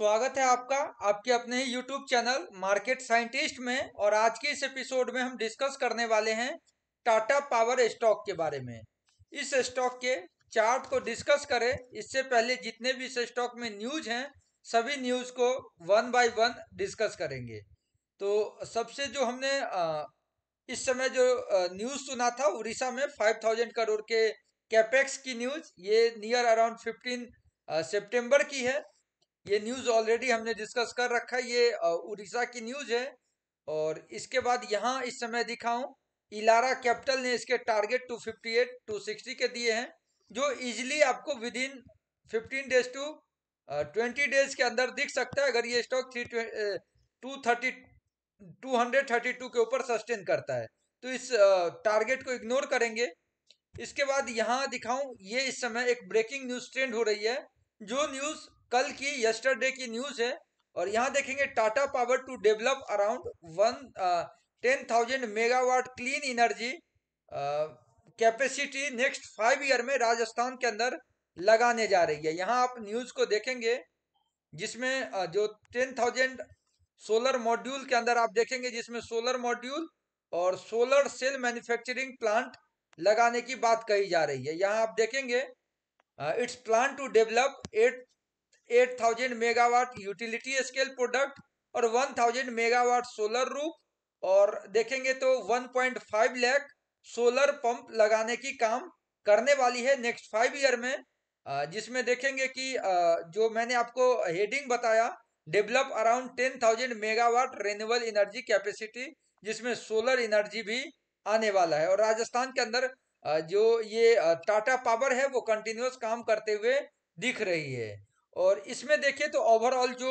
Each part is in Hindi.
स्वागत है आपका आपके अपने ही यूट्यूब चैनल मार्केट साइंटिस्ट में और आज के इस एपिसोड में हम डिस्कस करने वाले हैं टाटा पावर स्टॉक के बारे में इस स्टॉक के चार्ट को डिस्कस करें इससे पहले जितने भी इस स्टॉक में न्यूज हैं सभी न्यूज को वन बाय वन डिस्कस करेंगे तो सबसे जो हमने इस समय जो न्यूज सुना था उड़ीसा में फाइव थाउजेंड करोड़ के कैपेक्स की न्यूज ये नियर अराउंड फिफ्टीन सेप्टेम्बर की है ये न्यूज़ ऑलरेडी हमने डिस्कस कर रखा है ये उड़ीसा की न्यूज़ है और इसके बाद यहाँ इस समय दिखाऊँ इलारा कैपिटल ने इसके target two fifty eight to sixty के दिए हैं जो इजीली आपको within fifteen days to twenty days के अंदर दिख सकता है अगर ये stock three two thirty to hundred thirty two के ऊपर सस्टेन करता है तो इस टारगेट uh, को इग्नोर करेंगे इसके बाद यहाँ दिखाऊं ये इस समय एक ब्रेकिंग न्यूज ट्रेंड हो रही है जो न्यूज कल की यस्टरडे की न्यूज है और यहाँ देखेंगे Tata power to develop around one ten thousand megawatt clean energy capacity next five year में राजस्थान के अंदर लगाने जा रही है यहाँ आप न्यूज को देखेंगे जिसमें uh, जो टेन थाउजेंड सोलर मॉड्यूल के अंदर आप देखेंगे जिसमें सोलर मॉड्यूल और सोलर सेल मैन्युफैक्चरिंग प्लांट लगाने की बात कही जा रही है यहाँ आप देखेंगे its plan to develop eight 8000 megawatt utility scale product और 1000 मेगावाट सोलर रूप और देखेंगे तो 1.5 लाख सोलर पंप लगाने की काम करने वाली है नेक्स्ट फाइव ईयर में जिसमें देखेंगे कि जो मैंने आपको हेडिंग बताया develop around ten thousand megawatt renewable energy capacity जिसमें सोलर एनर्जी भी आने वाला है और राजस्थान के अंदर जो ये टाटा पावर है वो कंटिन्यूस काम करते हुए दिख रही है और इसमें देखें तो ओवरऑल जो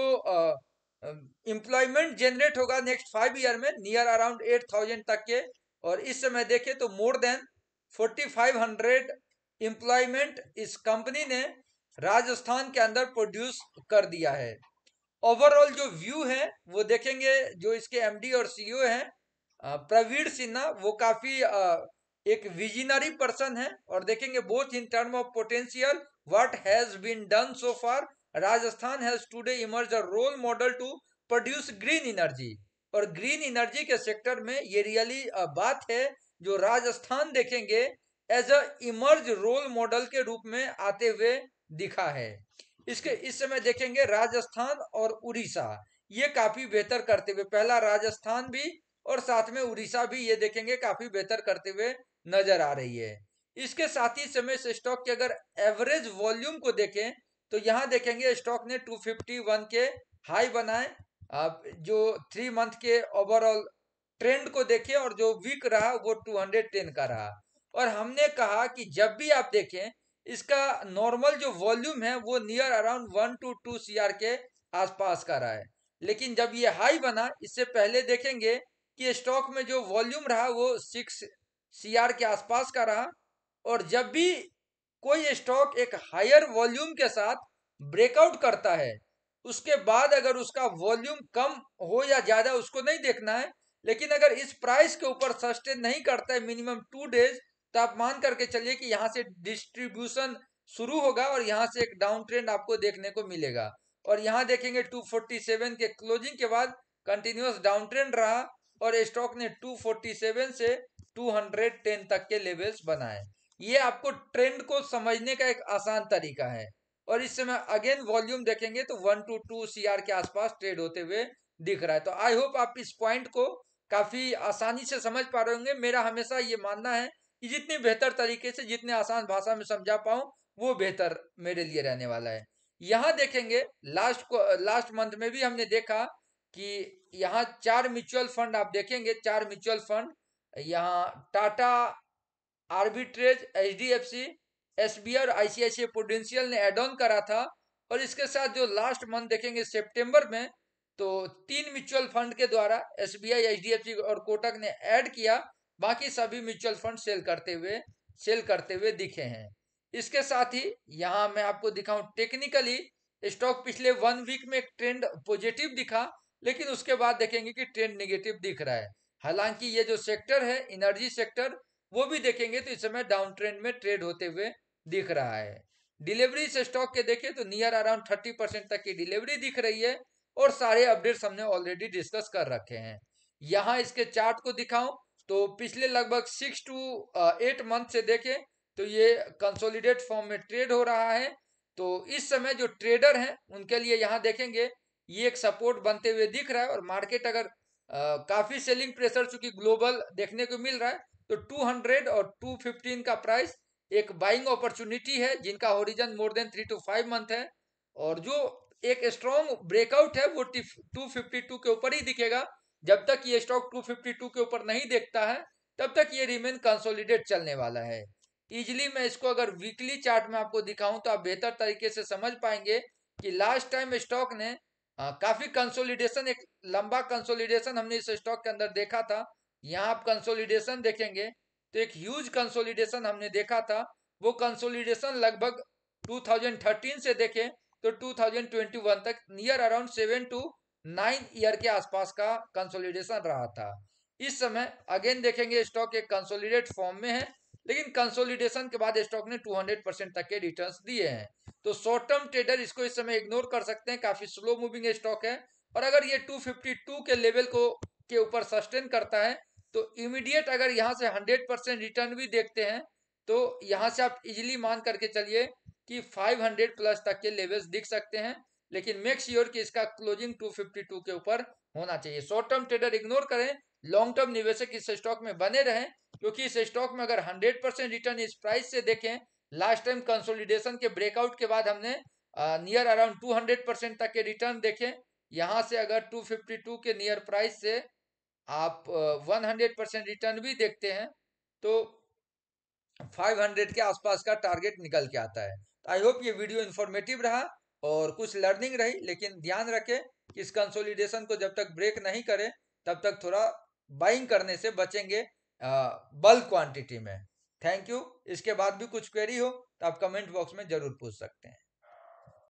एम्प्लॉयमेंट जनरेट होगा नेक्स्ट फाइव ईयर में नियर अराउंड एट थाउजेंड तक के और इस समय देखें तो more than forty five hundred employment इस कंपनी ने राजस्थान के अंदर प्रोड्यूस कर दिया है ओवरऑल जो व्यू है वो देखेंगे जो इसके एमडी और सीईओ e हैं प्रवीण सिन्हा वो काफी एक विजनरी पर्सन है और देखेंगे both in term of potential what has been done so far Rajasthan has today emerge a role model to produce green energy और ग्रीन एनर्जी के सेक्टर में ये रियली बात है जो राजस्थान देखेंगे as a emerge role model के रूप में आते हुए दिखा है इसके इस समय देखेंगे राजस्थान और उड़ीसा ये काफी बेहतर करते हुए पहला राजस्थान भी और साथ में उड़ीसा भी ये देखेंगे काफी बेहतर करते हुए नजर आ रही है इसके साथ ही समय से स्टॉक के अगर एवरेज वॉल्यूम को देखें तो यहाँ देखेंगे स्टॉक ने 251 के हाई बनाए अब जो थ्री मंथ के ओवरऑल ट्रेंड को देखें और जो वीक रहा वो 210 का रहा और हमने कहा कि जब भी आप देखें इसका नॉर्मल जो वॉल्यूम है वो near around one to two C के आसपास का रहा है लेकिन जब ये हाई बना इससे पहले देखेंगे कि स्टॉक में जो वॉल्यूम रहा वो सिक्स सी के आसपास का रहा और जब भी कोई स्टॉक एक हायर वॉल्यूम के साथ ब्रेकआउट करता है उसके बाद अगर उसका वॉल्यूम कम हो या ज्यादा उसको नहीं देखना है लेकिन अगर इस प्राइस के ऊपर सस्टेन नहीं करता है मिनिमम टू डेज तो आप मान करके चलिए कि यहाँ से डिस्ट्रीब्यूशन शुरू होगा और यहाँ से एक डाउन ट्रेंड आपको देखने को मिलेगा और यहाँ देखेंगे 247 के क्लोजिंग के बाद कंटिन्यूस डाउन ट्रेंड रहा और स्टॉक ने 247 से 210 तक के लेवल्स बनाए ये आपको ट्रेंड को समझने का एक आसान तरीका है और इस समय अगेन वॉल्यूम देखेंगे तो वन टू टू सी के आसपास ट्रेड होते हुए दिख रहा है तो आई होप आप इस पॉइंट को काफी आसानी से समझ पा रहे होंगे मेरा हमेशा ये मानना है कि जितने बेहतर तरीके से जितने आसान भाषा में समझा पाऊं वो बेहतर मेरे लिए रहने वाला है यहाँ देखेंगे लास्ट को लास्ट मंथ में भी हमने देखा कि यहाँ चार म्यूचुअल फंड आप देखेंगे चार म्यूचुअल फंड यहाँ Tata arbitrage H D F C S B I और I I C ICICI prudential ने एड ऑन करा था और इसके साथ जो लास्ट मंथ देखेंगे सेप्टेम्बर में तो तीन म्यूचुअल फंड के द्वारा S B I H D F C और कोटक ने एड किया बाकी सभी म्यूचुअल फंड सेल करते हुए सेल करते हुए दिखे हैं इसके साथ ही यहाँ मैं आपको दिखाऊँ टेक्निकली स्टॉक पिछले वन वीक में एक ट्रेंड पॉजिटिव दिखा लेकिन उसके बाद देखेंगे कि ट्रेंड निगेटिव दिख रहा है हालांकि ये जो सेक्टर है एनर्जी सेक्टर वो भी देखेंगे तो इस समय डाउन ट्रेंड में ट्रेड होते हुए दिख रहा है डिलीवरी से स्टॉक के देखें तो नियर अराउंड थर्टी परसेंट तक की डिलीवरी दिख रही है और सारे अपडेट्स हमने ऑलरेडी डिस्कस कर रखे हैं यहाँ इसके चार्ट को दिखाऊं तो पिछले लगभग सिक्स टू एट मंथ से देखें तो ये कंसोलिडेट फॉर्म में ट्रेड हो रहा है तो इस समय जो ट्रेडर हैं उनके लिए यहाँ देखेंगे ये एक सपोर्ट बनते हुए दिख रहा है और मार्केट अगर आ, काफी सेलिंग प्रेशर चूंकि ग्लोबल देखने को मिल रहा है तो 200 और 215 का प्राइस एक बाइंग अपॉर्चुनिटी है जिनका origin more than three to five month है और जो एक स्ट्रॉन्ग ब्रेकआउट है वो 252 के ऊपर ही दिखेगा जब तक ये स्टॉक 252 के ऊपर नहीं देखता है तब तक ये रिमेन कंसोलिडेट चलने वाला है इजिली मैं इसको अगर वीकली चार्ट में आपको दिखाऊं तो आप बेहतर तरीके से समझ पाएंगे कि लास्ट टाइम स्टॉक ने आ, काफी कंसोलिडेशन एक लंबा कंसोलिडेशन हमने इस स्टॉक के अंदर देखा था यहाँ आप कंसोलिडेशन देखेंगे तो एक ह्यूज कंसोलिडेशन हमने देखा था वो कंसोलिडेशन लगभग 2013 से देखें तो 2021 तक near around seven two nine year के आसपास का कंसोलिडेशन रहा था इस समय अगेन देखेंगे स्टॉक एक कंसोलिडेट फॉर्म में है लेकिन कंसोलिडेशन के बाद स्टॉक ने 200 परसेंट तक के रिटर्न दिए हैं तो शॉर्ट टर्म ट्रेडर इसको इस समय इग्नोर कर सकते हैं काफी स्लो मूविंग स्टॉक है और अगर ये 252 के लेवल को के ऊपर सस्टेन करता है तो इमीडिएट अगर यहाँ से हंड्रेड परसेंट रिटर्न भी देखते हैं तो यहाँ से आप इजीली मान करके चलिए कि 500 प्लस तक के लेवल्स दिख सकते हैं लेकिन मेक श्योर sure कि इसका क्लोजिंग 252 के ऊपर होना चाहिए शॉर्ट टर्म ट्रेडर इग्नोर करें लॉन्ग टर्म निवेशक इस स्टॉक में बने रहें क्योंकि इस स्टॉक में अगर हंड्रेड परसेंट रिटर्न इस प्राइस से देखें लास्ट टाइम कंसोलिडेशन के ब्रेकआउट के बाद हमने नियर अराउंड टू परसेंट तक के रिटर्न देखें यहाँ से अगर 252 के नियर प्राइस से आप वन हंड्रेड परसेंट रिटर्न भी देखते हैं तो फाइव हंड्रेड के आसपास का टारगेट निकल के आता है आई होप ये वीडियो इन्फॉर्मेटिव रहा और कुछ लर्निंग रही लेकिन ध्यान रखें कि इस कंसोलिडेशन को जब तक ब्रेक नहीं करें तब तक थोड़ा बाइंग करने से बचेंगे बल्क क्वांटिटी में थैंक यू इसके बाद भी कुछ क्वेरी हो तो आप कमेंट बॉक्स में जरूर पूछ सकते हैं